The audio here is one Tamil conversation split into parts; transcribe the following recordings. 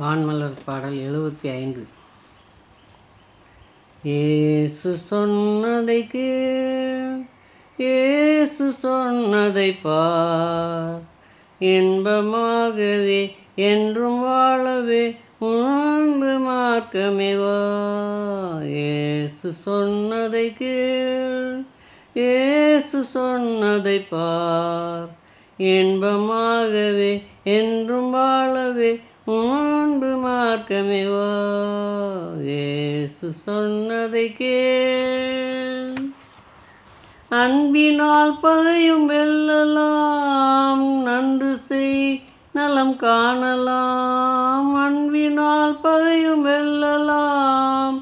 வான்மலர் பாடல் எழுபத்தி ஐந்து ஏசு சொன்னதை கேள் ஏசு சொன்னதை பார் இன்பமாகவே என்றும் வாழவே முன்பு மார்க்கமேவாசு வா ஏசு சொன்னதை கேள் ஏசு சொன்னதை பார் இன்பமாகவே என்றும் வாழவே முன்பு மார்க்கமேவோ சு சொன்னதை கே அன்பினால் பகையும் வெல்லலாம் நன்று செய் நலம் காணலாம் அன்பினால் பகையும் வெல்லலாம்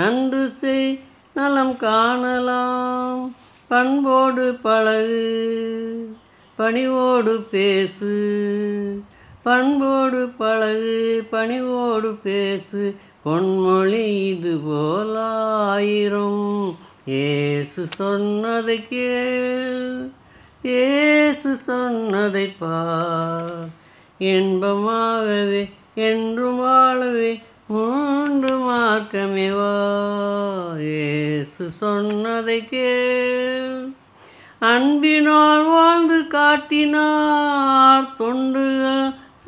நன்று செய் நலம் காணலாம் பண்போடு பழகு பணிவோடு பேசு பண்போடு பழகு பணிவோடு பேசு பொன்மொழி இது போலாயிரும் ஏசு சொன்னதை கேள் ஏசு சொன்னதை பா இன்பமாகவே என்றும் வாழவே மூன்று மார்க்கமே வா ஏசு சொன்னதை கேள் அன்பினால் வாழ்ந்து காட்டினார் தொண்டு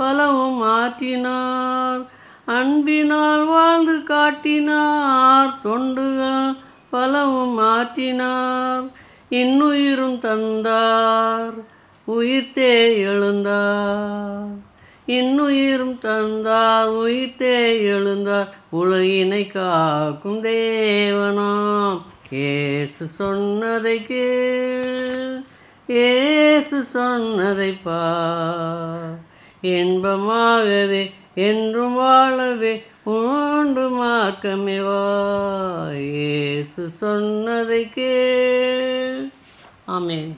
பலவும் ஆற்றினார் அன்பினால் வாழ்ந்து காட்டினார் தொண்டுகள் பலவும் ஆற்றினார் இன்னுயிரும் தந்தார் உயிர்த்தே எழுந்தார் இன்னுயிரும் தந்தார் உயிர்த்தே எழுந்தார் உலகினை காக்கும் தேவனாம் ஏசு சொன்னதை கேள் ஏசு சொன்னதை பார் இன்பமாகவே என்றும் வாழவே மூன்று மார்க்கமே வா ஏசு சொன்னதை கே ஆமேன்